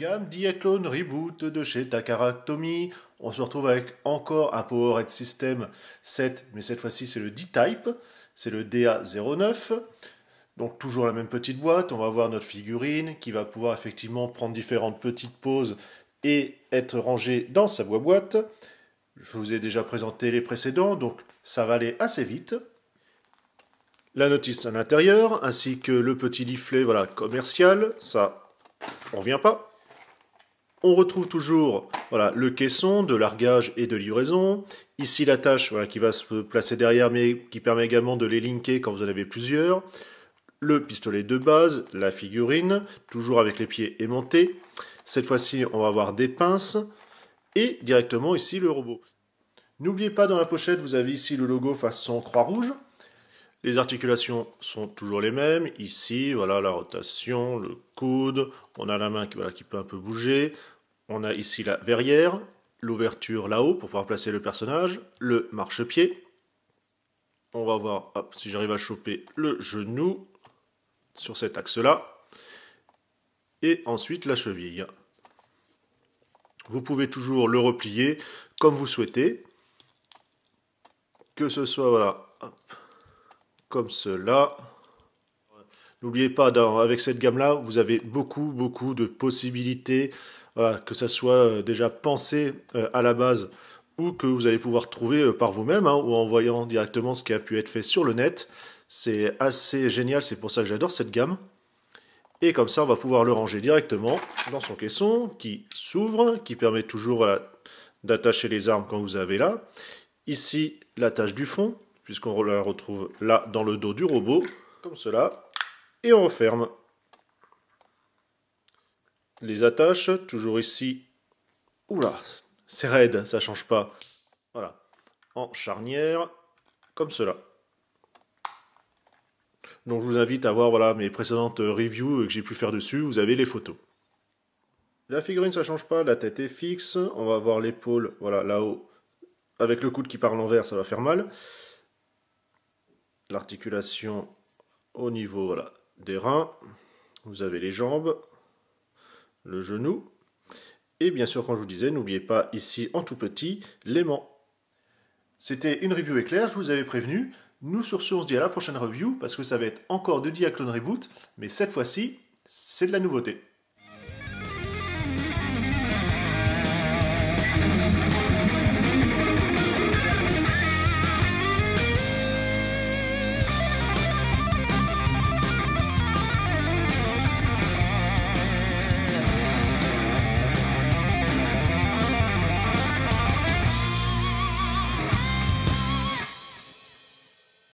Gamme Diaclone Reboot de chez Takara Tomy, On se retrouve avec encore un Powerhead System 7, mais cette fois-ci c'est le D-Type, c'est le DA09. Donc toujours la même petite boîte, on va avoir notre figurine qui va pouvoir effectivement prendre différentes petites poses et être rangée dans sa boîte. Je vous ai déjà présenté les précédents, donc ça va aller assez vite. La notice à l'intérieur, ainsi que le petit leaflet voilà, commercial, ça on revient pas. On retrouve toujours voilà, le caisson de largage et de livraison. Ici l'attache voilà, qui va se placer derrière mais qui permet également de les linker quand vous en avez plusieurs. Le pistolet de base, la figurine, toujours avec les pieds aimantés. Cette fois-ci on va avoir des pinces et directement ici le robot. N'oubliez pas dans la pochette vous avez ici le logo façon croix rouge. Les articulations sont toujours les mêmes. Ici, voilà la rotation, le coude. On a la main qui, peut un peu bouger. On a ici la verrière, l'ouverture là-haut pour pouvoir placer le personnage, le marchepied. On va voir si j'arrive à choper le genou sur cet axe-là. Et ensuite la cheville. Vous pouvez toujours le replier comme vous souhaitez. Que ce soit, voilà, comme cela. N'oubliez pas, avec cette gamme-là, vous avez beaucoup, beaucoup de possibilités, euh, que ça soit euh, déjà pensé euh, à la base ou que vous allez pouvoir trouver par vous-même hein, ou en voyant directement ce qui a pu être fait sur le net. C'est assez génial, c'est pour ça que j'adore cette gamme. Et comme ça, on va pouvoir le ranger directement dans son caisson qui s'ouvre, qui permet toujours d'attacher les armes quand vous avez là. Ici, l'attache du fond puisqu'on la retrouve là dans le dos du robot, comme cela, et on referme. Les attaches, toujours ici. Oula, c'est raide, ça change pas. Voilà, en charnière, comme cela. Donc je vous invite à voir voilà, mes précédentes reviews que j'ai pu faire dessus, vous avez les photos. La figurine ça change pas, la tête est fixe, on va voir l'épaule, voilà là-haut, avec le coude qui part l'envers ça va faire mal l'articulation au niveau des reins. Vous avez les jambes, le genou. Et bien sûr, quand je vous disais, n'oubliez pas ici en tout petit l'aimant. C'était une review éclair, je vous avais prévenu. Nous sur ce, on se dit à la prochaine review parce que ça va être encore de Diaclone Reboot, mais cette fois-ci, c'est de la nouveauté.